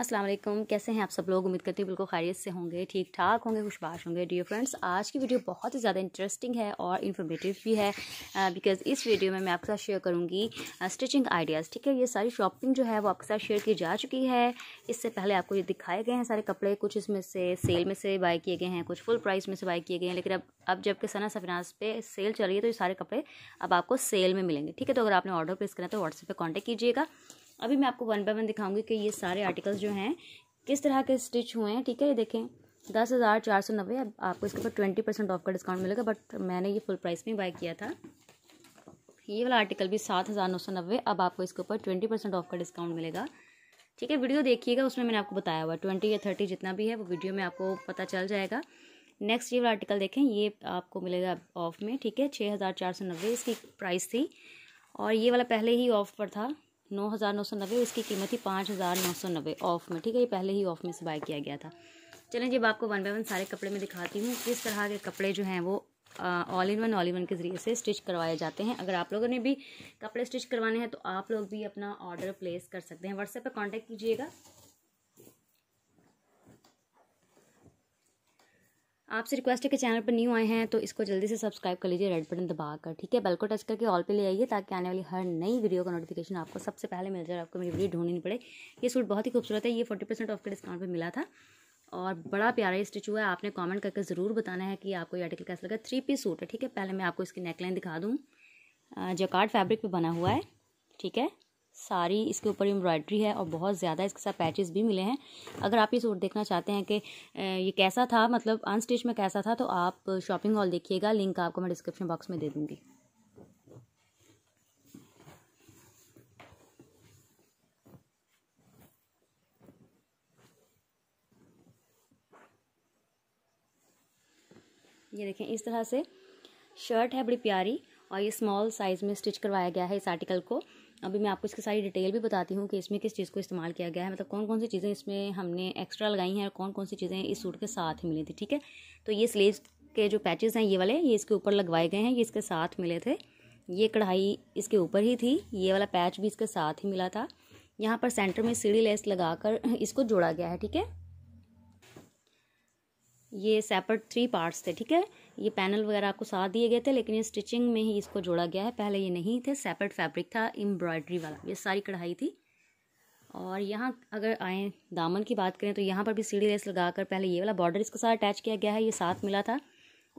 अस्सलाम वालेकुम कैसे हैं आप सब लोग उम्मीद करती हूँ बिल्कुल खैरियत से होंगे ठीक ठाक होंगे खुशबाश होंगे डियर फ्रेंड्स आज की वीडियो बहुत ही ज़्यादा इंटरेस्टिंग है और इन्फॉर्मेटिव भी है बिकॉज इस वीडियो में मैं आपके साथ शेयर करूँगी स्टिचिंग आइडियाज़ ठीक है ये सारी शॉपिंग जो है वो आपके साथ शेयर की जा चुकी है इससे पहले आपको ये दिखाए गए हैं सारे कपड़े कुछ इसमें से सेल में से बाय किए गए हैं कुछ फुल प्राइस में से बाय किए गए हैं लेकिन अब अब जबकि सना सफिनास पे सेल चल रही है तो ये सारे कपड़े अब आपको सेल में मिलेंगे ठीक है तो अगर आपने ऑर्डर प्लेस करना है तो व्हाट्सएप पर कॉन्टैक्ट कीजिएगा अभी मैं आपको वन बाय वन दिखाऊंगी कि ये सारे आर्टिकल्स जो हैं किस तरह के स्टिच हुए हैं ठीक है ये देखें दस हज़ार चार सौ नब्बे आपको इसके ऊपर ट्वेंटी परसेंट ऑफ का डिस्काउंट मिलेगा बट मैंने ये फुल प्राइस में बाय किया था ये वाला आर्टिकल भी सात हज़ार नौ सौ नब्बे अब आपको इसके ऊपर ट्वेंटी परसेंट ऑफ का डिस्काउंट मिलेगा ठीक है वीडियो देखिएगा उसमें मैंने आपको बताया हुआ ट्वेंटी या थर्टी जितना भी है वो वीडियो में आपको पता चल जाएगा नेक्स्ट ये वाला आर्टिकल देखें ये आपको मिलेगा ऑफ में ठीक है छः हज़ार चार सौ नब्बे इसकी प्राइस थी और ये वाला पहले ही ऑफ पर था नौ हज़ार नौ सौ नब्बे इसकी कीमत थी पाँच हज़ार नौ सौ नब्बे ऑफ में ठीक है ये पहले ही ऑफ में से बाय किया गया था चलें जब आपको वन बाय वन सारे कपड़े में दिखाती हूँ किस तरह के कपड़े जो हैं वो all in one all in one के ज़रिए से स्टिच करवाए जाते हैं अगर आप लोगों ने भी कपड़े स्टिच करवाने हैं तो आप लोग भी अपना ऑर्डर प्लेस कर सकते हैं व्हाट्सएप पर कॉन्टैक्ट कीजिएगा आपसे रिक्वेस्ट है कि चैनल पर न्यू आए हैं तो इसको जल्दी से सब्सक्राइब कर लीजिए रेड बटन दबा कर ठीक है बेल को टच करके ऑल पे ले आइए ताकि आने वाली हर नई वीडियो का नोटिफिकेशन आपको सबसे पहले मिल जाए आपको मेरी वीडियो ढूंढनी नहीं पड़े ये सूट बहुत ही खूबसूरत है ये फोर्टी परसेंट ऑफ के डिस्काउंट पर मिला था और बड़ा प्यारा स्टिचू है आपने कॉमेंट करके ज़रूर बताना है कि आपको ये आर्टिकल कैसा लगा थ्री पीस सूट है ठीक है पहले मैं आपको इसकी नेकलाइन दिखा दूँ जो कार्ड फैब्रिक पर बना हुआ है ठीक है सारी इसके ऊपर एम्ब्रॉयड्री है और बहुत ज़्यादा इसके साथ पैचेस भी मिले हैं अगर आप ये सूट देखना चाहते हैं कि ये कैसा था मतलब अनस्टिच में कैसा था तो आप शॉपिंग हॉल देखिएगा लिंक आपको मैं डिस्क्रिप्शन बॉक्स में दे दूँगी ये देखें इस तरह से शर्ट है बड़ी प्यारी और ये स्मॉल साइज़ में स्टिच करवाया गया है इस आर्टिकल को अभी मैं आपको इसकी सारी डिटेल भी बताती हूँ कि इसमें किस चीज़ को इस्तेमाल किया गया है मतलब कौन कौन सी चीज़ें इसमें हमने एक्स्ट्रा लगाई हैं और कौन कौन सी चीज़ें इस सूट के साथ मिली थी ठीक है तो ये स्लीव के जो पैचेज़ हैं ये वाले ये इसके ऊपर लगवाए गए हैं ये इसके साथ मिले थे ये कढ़ाई इसके ऊपर ही थी ये वाला पैच भी इसके साथ ही मिला था यहाँ पर सेंटर में सीढ़ी लेस लगाकर इसको जोड़ा गया है ठीक है ये सेपरेट थ्री पार्ट्स थे ठीक है ये पैनल वगैरह आपको साथ दिए गए थे लेकिन ये स्टिचिंग में ही इसको जोड़ा गया है पहले ये नहीं थे सेपरेट फैब्रिक था एम्ब्रॉयडरी वाला ये सारी कढ़ाई थी और यहाँ अगर आए दामन की बात करें तो यहाँ पर भी सीढ़ी लेस लगा कर पहले ये वाला बॉर्डर इसके साथ अटैच किया गया है ये साथ मिला था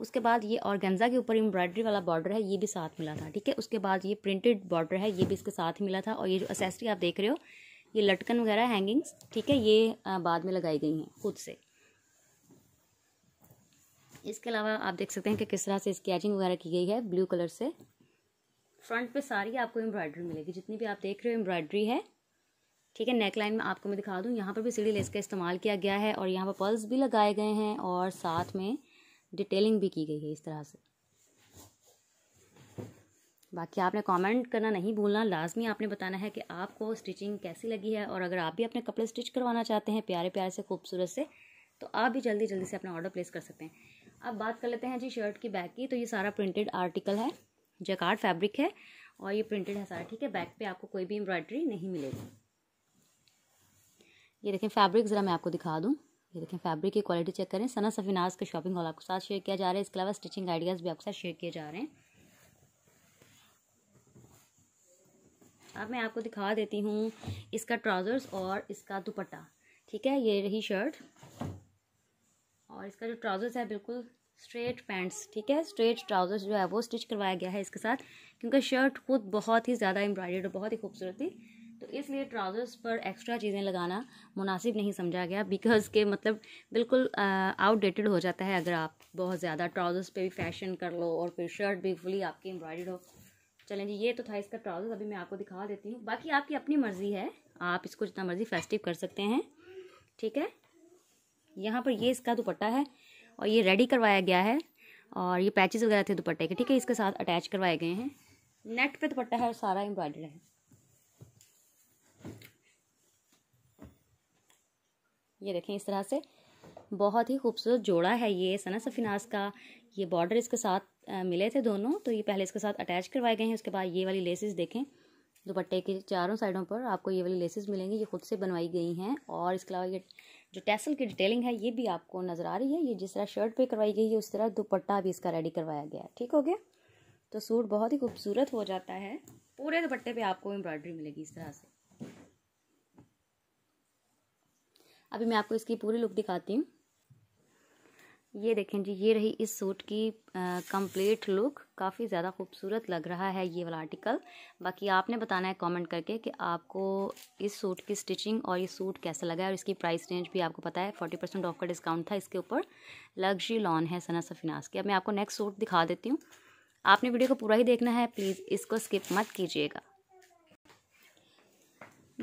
उसके बाद ये गंजा के ऊपर एम्ब्रॉयडरी वाला बॉर्डर है ये भी साथ मिला था ठीक है उसके बाद ये प्रिंटेड बॉर्डर है ये भी इसके साथ ही मिला था और ये जो असेसरी आप देख रहे हो ये लटकन वगैरह हैंगिंग्स ठीक है ये बाद में लगाई गई हैं खुद से इसके अलावा आप देख सकते हैं कि किस तरह से स्केचिंग वगैरह की गई है ब्लू कलर से फ्रंट पे सारी आपको एम्ब्रॉयडरी मिलेगी जितनी भी आप देख रहे हो एम्ब्रॉयडरी है ठीक है नेक लाइन में आपको मैं दिखा दूँ यहाँ पर भी सीढ़ी लेस का इस्तेमाल किया गया है और यहाँ पर पर्ल्स भी लगाए गए हैं और साथ में डिटेलिंग भी की गई है इस तरह से बाकी आपने कमेंट करना नहीं भूलना लाजमी आपने बताना है कि आपको स्टिचिंग कैसी लगी है और अगर आप भी अपने कपड़े स्टिच करवाना चाहते हैं प्यारे प्यारे से खूबसूरत से तो आप भी जल्दी जल्दी से अपना ऑर्डर प्लेस कर सकते हैं अब बात कर लेते हैं जी शर्ट की बैक की तो ये सारा प्रिंटेड आर्टिकल है जैकार्ड फैब्रिक है और ये प्रिंटेड है सारा ठीक है बैक पे आपको कोई भी एम्ब्रॉयडरी नहीं मिलेगी ये देखें फैब्रिक ज़रा मैं आपको दिखा दूँ ये देखें फैब्रिक की क्वालिटी चेक करें सना सफिनाज का शॉपिंग हॉल आपके साथ शेयर किया जा रहा है इसके अलावा स्टिचिंग आइडियाज़ भी आपके साथ शेयर किए जा रहे हैं अब मैं आपको दिखा देती हूँ इसका ट्राउज़र्स और इसका दुपट्टा ठीक है ये रही शर्ट और इसका जो ट्राउज़र्स है बिल्कुल स्ट्रेट पैंट्स ठीक है स्ट्रेट ट्राउज़र्स जो है वो स्टिच करवाया गया है इसके साथ क्योंकि शर्ट खुद बहुत ही ज़्यादा एम्ब्रॉयडर्ड और बहुत ही खूबसूरत थी तो इसलिए ट्राउज़र्स पर एक्स्ट्रा चीज़ें लगाना मुनासिब नहीं समझा गया बिकॉज के मतलब बिल्कुल आउटडेटेड हो जाता है अगर आप बहुत ज़्यादा ट्राउज़र्स पे भी फैशन कर लो और फिर शर्ट भी फुली आपकी एम्ब्रॉयड हो चलें जी ये तो था इसका ट्राउजर्स अभी मैं आपको दिखा देती हूँ बाकी आपकी अपनी मर्ज़ी है आप इसको जितना मर्ज़ी फेस्टिव कर सकते हैं ठीक है यहाँ पर ये इसका दुपट्टा है और ये रेडी करवाया गया है और ये पैचेस वगैरह थे दुपट्टे के ठीक है इसके साथ अटैच करवाए गए हैं नेट पे दुपट्टा है और सारा एम्ब्रॉयडर है ये देखें इस तरह से बहुत ही खूबसूरत जोड़ा है ये सना सफिनास का ये बॉर्डर इसके साथ मिले थे दोनों तो ये पहले इसके साथ अटैच करवाए गए हैं उसके बाद ये वाली लेसेस देखें दुपट्टे के चारों साइडों पर आपको ये वाली लेसेस मिलेंगी ये खुद से बनवाई गई हैं और इसके अलावा ये जो टैसल की डिटेलिंग है ये भी आपको नज़र आ रही है ये जिस तरह शर्ट पे करवाई गई है उस तरह दुपट्टा भी इसका रेडी करवाया गया है ठीक हो गया तो सूट बहुत ही खूबसूरत हो जाता है पूरे दुपट्टे पर आपको एम्ब्रॉयडरी मिलेगी इस तरह से अभी मैं आपको इसकी पूरी लुक दिखाती हूँ ये देखें जी ये रही इस सूट की कंप्लीट लुक काफ़ी ज़्यादा खूबसूरत लग रहा है ये वाला आर्टिकल बाकी आपने बताना है कमेंट करके कि आपको इस सूट की स्टिचिंग और ये सूट कैसा लगा है और इसकी प्राइस रेंज भी आपको पता है फोर्टी परसेंट ऑफ का डिस्काउंट था इसके ऊपर लग्जरी लॉन है सना सफिनास की अब मैं आपको नेक्स्ट सूट दिखा देती हूँ आपने वीडियो को पूरा ही देखना है प्लीज़ इसको स्किप मत कीजिएगा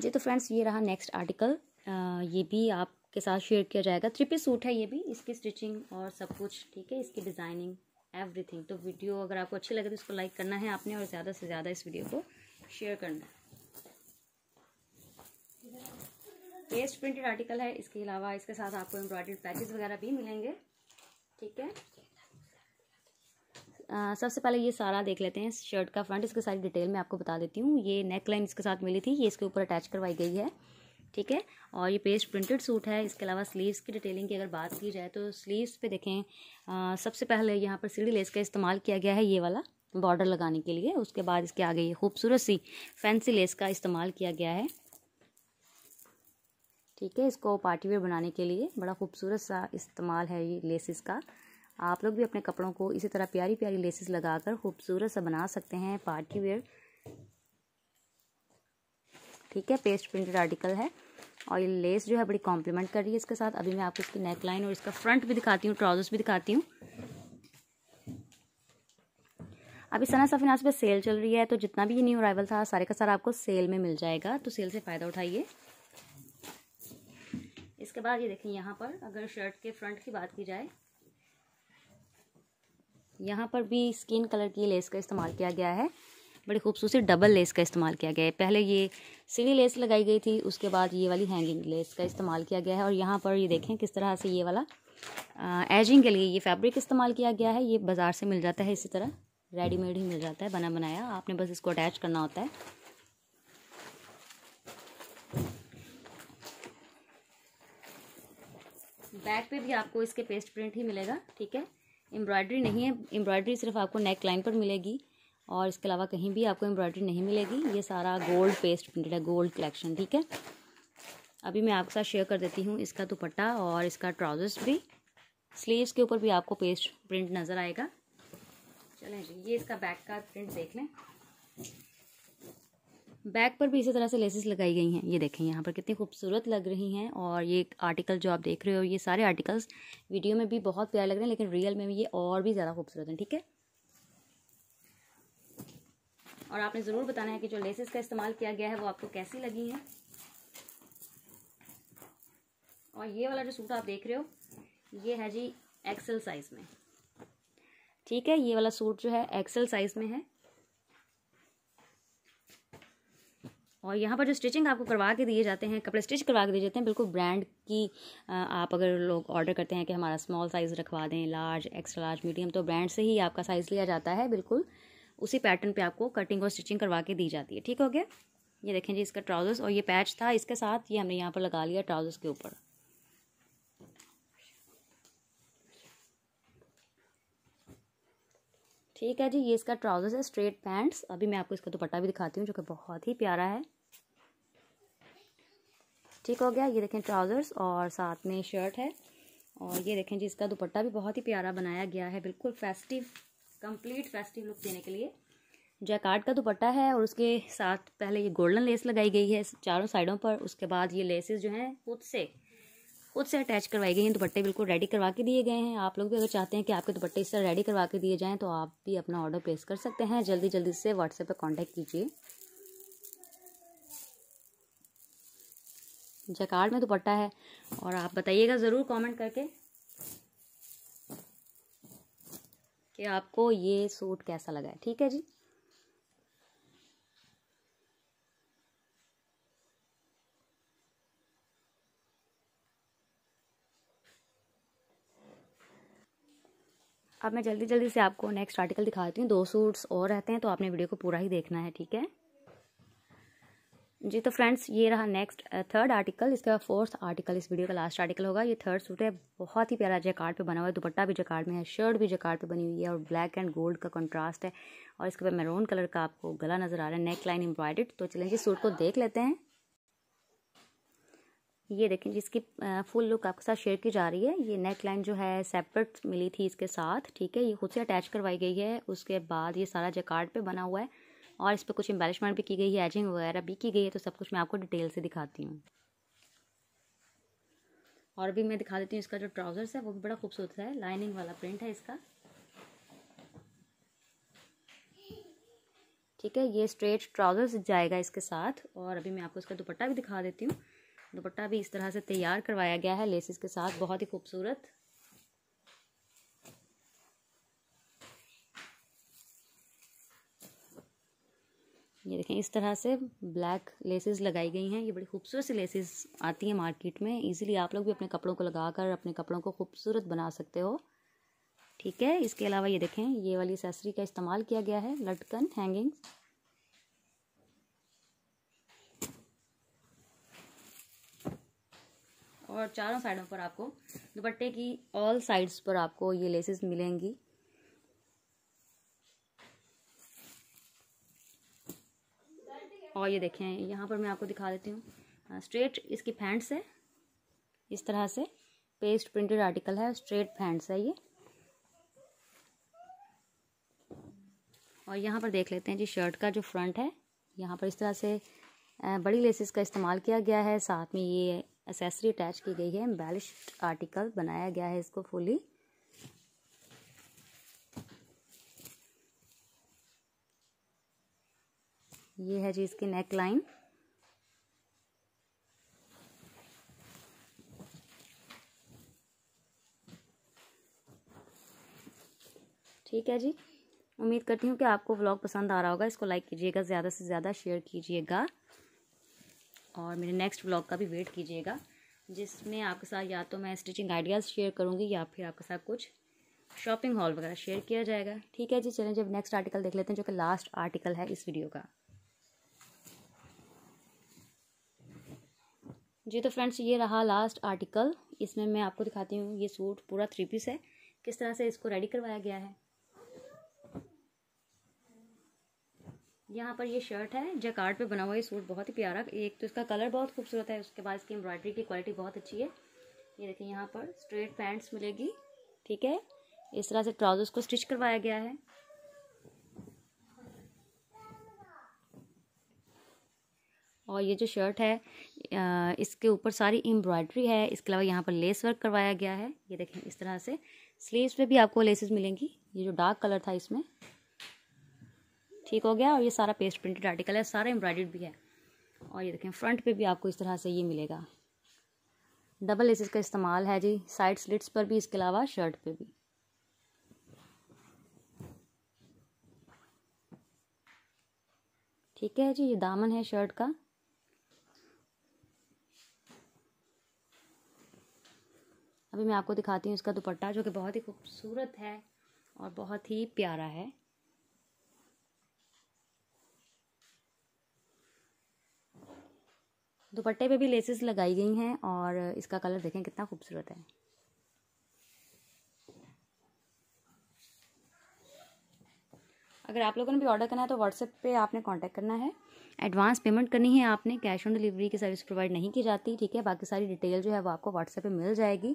जी तो फ्रेंड्स ये रहा नेक्स्ट आर्टिकल आ, ये भी आप के साथ शेयर किया जाएगा थ्री पीस सूट है ये भी इसकी स्टिचिंग और सब कुछ ठीक है इसकी डिज़ाइनिंग एवरीथिंग तो वीडियो अगर आपको अच्छी लगे तो इसको लाइक करना है आपने और ज़्यादा से ज़्यादा इस वीडियो को शेयर करना है वेस्ट प्रिंटेड आर्टिकल है इसके अलावा इसके साथ आपको एम्ब्रॉयडर्ड पैचेस वगैरह भी मिलेंगे ठीक है Uh, सबसे पहले ये सारा देख लेते हैं शर्ट का फ्रंट इसके सारी डिटेल में आपको बता देती हूँ ये नेक लाइन इसके साथ मिली थी ये इसके ऊपर अटैच करवाई गई है ठीक है और ये पेस्ट प्रिंटेड सूट है इसके अलावा स्लीव्स की डिटेलिंग की अगर बात की जाए तो स्लीव्स पे देखें आ, सबसे पहले यहाँ पर सीढ़ी लेस का इस्तेमाल किया गया है ये वाला बॉर्डर लगाने के लिए उसके बाद इसके आगे ये खूबसूरत सी फैंसी लेस का इस्तेमाल किया गया है ठीक है इसको पार्टीवेयर बनाने के लिए बड़ा खूबसूरत सा इस्तेमाल है ये लेसिस का आप लोग भी अपने कपड़ों को इसी तरह प्यारी प्यारी लेसिस लगाकर खूबसूरत सा बना सकते हैं पार्टीवेयर ठीक है पेस्ट प्रिंटेड आर्टिकल है और ये लेस जो है बड़ी कॉम्प्लीमेंट कर रही है इसके साथ अभी मैं आपको इसकी नेक लाइन और इसका फ्रंट भी दिखाती हूँ ट्राउजर्स भी दिखाती हूँ अभी सना सफिनास पे सेल चल रही है तो जितना भी ये न्यू अराइवल था सारे का सारा आपको सेल में मिल जाएगा तो सेल से फ़ायदा उठाइए इसके बाद ये देखें यहाँ पर अगर शर्ट के फ्रंट की बात की जाए यहाँ पर भी स्किन कलर की लेस का इस्तेमाल किया गया है बड़ी खूबसूरती डबल लेस का इस्तेमाल किया गया है पहले ये सिली लेस लगाई गई थी उसके बाद ये वाली हैंगिंग लेस का इस्तेमाल किया गया है और यहाँ पर ये देखें किस तरह से ये वाला एजिंग के लिए ये फैब्रिक इस्तेमाल किया गया है ये बाज़ार से मिल जाता है इसी तरह रेडीमेड ही मिल जाता है बना बनाया आपने बस इसको अटैच करना होता है बैक पे भी आपको इसके पेस्ट प्रिंट ही मिलेगा ठीक है एम्ब्रॉयडरी नहीं है एम्ब्रॉयडरी सिर्फ आपको नेक लाइन पर मिलेगी और इसके अलावा कहीं भी आपको एम्ब्रॉयडरी नहीं मिलेगी ये सारा गोल्ड पेस्ट प्रिंटेड है गोल्ड कलेक्शन ठीक है अभी मैं आपके साथ शेयर कर देती हूँ इसका दुपट्टा और इसका ट्राउजर्स भी स्लीव्स के ऊपर भी आपको पेस्ट प्रिंट नज़र आएगा चलें जी ये इसका बैक का प्रिंट देख लें बैक पर भी इसी तरह से लेसेस लगाई गई हैं ये देखें यहाँ पर कितनी खूबसूरत लग रही हैं और ये आर्टिकल जो आप देख रहे हो ये सारे आर्टिकल्स वीडियो में भी बहुत प्यार लग रहे हैं लेकिन रियल में भी ये और भी ज़्यादा खूबसूरत हैं ठीक है और आपने ज़रूर बताना है कि जो लेसेस का इस्तेमाल किया गया है वो आपको कैसी लगी है और ये वाला जो सूट आप देख रहे हो ये है जी एक्सेल साइज़ में ठीक है ये वाला सूट जो है एक्सेल साइज़ में है और यहाँ पर जो स्टिचिंग आपको करवा के दिए जाते हैं कपड़े स्टिच करवा के दिए जाते हैं बिल्कुल ब्रांड की आप अगर लोग ऑर्डर करते हैं कि हमारा स्मॉल साइज़ रखवा दें लार्ज एक्स्ट्रा लार्ज मीडियम तो ब्रांड से ही आपका साइज़ लिया जाता है बिल्कुल उसी पैटर्न पे आपको कटिंग और स्टिचिंग करवा के दी जाती है ठीक हो गया ये देखें जी इसका ट्राउजर्स और ये पैच था इसके साथ ये हमने यहाँ पर लगा लिया ट्राउजर्स के ऊपर ठीक है जी ये इसका ट्राउजर्स है स्ट्रेट पैंट्स अभी मैं आपको इसका दुपट्टा भी दिखाती हूँ जो कि बहुत ही प्यारा है ठीक हो गया ये देखें ट्राउज़र्स और साथ में शर्ट है और ये देखें जी इसका दुपट्टा भी बहुत ही प्यारा बनाया गया है बिल्कुल फेस्टिव कंप्लीट फेस्टिव लुक देने के लिए जैकार्ड का दुपट्टा है और उसके साथ पहले ये गोल्डन लेस लगाई गई है चारों साइडों पर उसके बाद ये लेसेस जो हैं खुद से खुद से अटैच करवाई गई हैं दुपट्टे बिल्कुल रेडी करवा के दिए गए हैं आप लोग भी अगर चाहते हैं कि आपके दुपट्टे इस तरह रेडी करवा के दिए जाएँ तो आप भी अपना ऑर्डर प्लेस कर सकते हैं जल्दी जल्दी से व्हाट्सएप पर कॉन्टैक्ट कीजिए जैकार्ड में दुपट्टा है और आप बताइएगा ज़रूर कमेंट करके कि आपको ये सूट कैसा लगा है ठीक है जी अब मैं जल्दी जल्दी से आपको नेक्स्ट आर्टिकल दिखाती हूँ दो सूट्स और रहते हैं तो आपने वीडियो को पूरा ही देखना है ठीक है जी तो फ्रेंड्स ये रहा नेक्स्ट थर्ड आर्टिकल इसके बाद फोर्थ आर्टिकल इस वीडियो का लास्ट आर्टिकल होगा ये थर्ड सूट है बहुत ही प्यारा जैकार्ड पे बना हुआ है दुपट्टा भी जैकार्ड में है शर्ट भी जैकार्ड पे बनी हुई है और ब्लैक एंड गोल्ड का कंट्रास्ट है और इसके बाद मैरून कलर का आपको गला नजर आ रहा है नेक लाइन एम्ब्रॉयडेड तो चलें जी सूट को देख लेते हैं ये देखें जिसकी फुल लुक आपके साथ शेयर की जा रही है ये नेक लाइन जो है सेपरेट मिली थी इसके साथ ठीक है ये खुद से अटैच करवाई गई है उसके बाद ये सारा जैकार्ड पे बना हुआ है और इस पर कुछ एम्बेलिशमेंट भी की गई है एजिंग वगैरह भी की गई है तो सब कुछ मैं आपको डिटेल से दिखाती हूँ और भी मैं दिखा देती हूँ इसका जो ट्राउज़र्स है वो भी बड़ा खूबसूरत है लाइनिंग वाला प्रिंट है इसका ठीक है ये स्ट्रेट ट्राउज़र्स जाएगा इसके साथ और अभी मैं आपको इसका दुपट्टा भी दिखा देती हूँ दुपट्टा भी इस तरह से तैयार करवाया गया है लेसिस के साथ बहुत ही खूबसूरत ये देखें इस तरह से ब्लैक लेसेस लगाई गई हैं ये बड़ी खूबसूरत सी लेसेस आती हैं मार्केट में इजीली आप लोग भी अपने कपड़ों को लगा कर अपने कपड़ों को खूबसूरत बना सकते हो ठीक है इसके अलावा ये देखें ये वाली एसेसरी का इस्तेमाल किया गया है लटकन हैंगिंग और चारों साइडों पर आपको दुपट्टे की ऑल साइड्स पर आपको ये लेसेस मिलेंगी और ये देखें यहाँ पर मैं आपको दिखा देती हूँ स्ट्रेट इसकी फैंड्स है इस तरह से पेस्ट प्रिंटेड आर्टिकल है स्ट्रेट फैंड्स है ये और यहाँ पर देख लेते हैं जी शर्ट का जो फ्रंट है यहाँ पर इस तरह से बड़ी लेसिस का इस्तेमाल किया गया है साथ में ये एसेसरी अटैच की गई है एम्बेलिश्ड आर्टिकल बनाया गया है इसको फुली ये है जी इसकी नेक लाइन ठीक है जी उम्मीद करती हूँ कि आपको व्लॉग पसंद आ रहा होगा इसको लाइक कीजिएगा ज़्यादा से ज़्यादा शेयर कीजिएगा और मेरे नेक्स्ट व्लॉग का भी वेट कीजिएगा जिसमें आपके साथ या तो मैं स्टिचिंग आइडियाज़ शेयर करूँगी या फिर आपके साथ कुछ शॉपिंग हॉल वगैरह शेयर किया जाएगा ठीक है जी चलें जब नेक्स्ट आर्टिकल देख लेते हैं जो कि लास्ट आर्टिकल है इस वीडियो का जी तो फ्रेंड्स ये रहा लास्ट आर्टिकल इसमें मैं आपको दिखाती हूँ ये सूट पूरा थ्री पीस है किस तरह से इसको रेडी करवाया गया है यहाँ पर ये शर्ट है जैकार्ड पे बना हुआ ये सूट बहुत ही प्यारा एक तो इसका कलर बहुत खूबसूरत है उसके बाद इसकी एम्ब्रॉयडरी की क्वालिटी बहुत अच्छी है ये देखिए यहाँ पर स्ट्रेट पैंट्स मिलेगी ठीक है इस तरह से ट्राउजर्स को स्टिच करवाया गया है और ये जो शर्ट है इसके ऊपर सारी एम्ब्रॉयडरी है इसके अलावा यहाँ पर लेस वर्क करवाया गया है ये देखें इस तरह से स्लीव्स पे भी आपको लेसेस मिलेंगी ये जो डार्क कलर था इसमें ठीक हो गया और ये सारा पेस्ट प्रिंटेड आर्टिकल है सारा एम्ब्रॉयडर्ड भी है और ये देखें फ्रंट पर भी आपको इस तरह से ये मिलेगा डबल लेसेस का इस्तेमाल है जी साइड स्लिट्स पर भी इसके अलावा शर्ट पर भी ठीक है जी ये दामन है शर्ट का अभी मैं आपको दिखाती हूँ इसका दुपट्टा जो कि बहुत ही खूबसूरत है और बहुत ही प्यारा है दुपट्टे पे भी लेसेस लगाई गई हैं और इसका कलर देखें कितना खूबसूरत है अगर आप लोगों ने भी ऑर्डर करना है तो व्हाट्सएप पे आपने कांटेक्ट करना है एडवांस पेमेंट करनी है आपने कैश ऑन डिलीवरी की सर्विस प्रोवाइड नहीं की जाती ठीक है बाकी सारी डिटेल जो है वो आपको व्हाट्सएप पे मिल जाएगी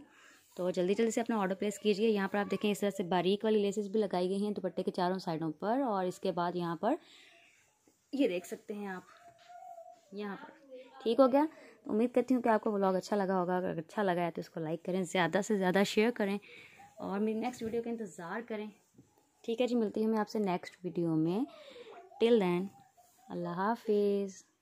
तो जल्दी जल्दी से अपना ऑर्डर प्लेस कीजिए यहाँ पर आप देखें इस तरह से बारीक वाली लेसेस भी लगाई गई हैं दुपट्टे के चारों साइडों पर और इसके बाद यहाँ पर ये देख सकते हैं आप यहाँ पर ठीक हो गया तो उम्मीद करती हूँ कि आपको ब्लॉग अच्छा लगा होगा अगर अच्छा लगा है तो इसको लाइक करें ज़्यादा से ज़्यादा शेयर करें और मेरी नेक्स्ट वीडियो का इंतज़ार करें ठीक है जी मिलती हूँ मैं आपसे नेक्स्ट वीडियो में टिल दैन अल्लाह हाफिज़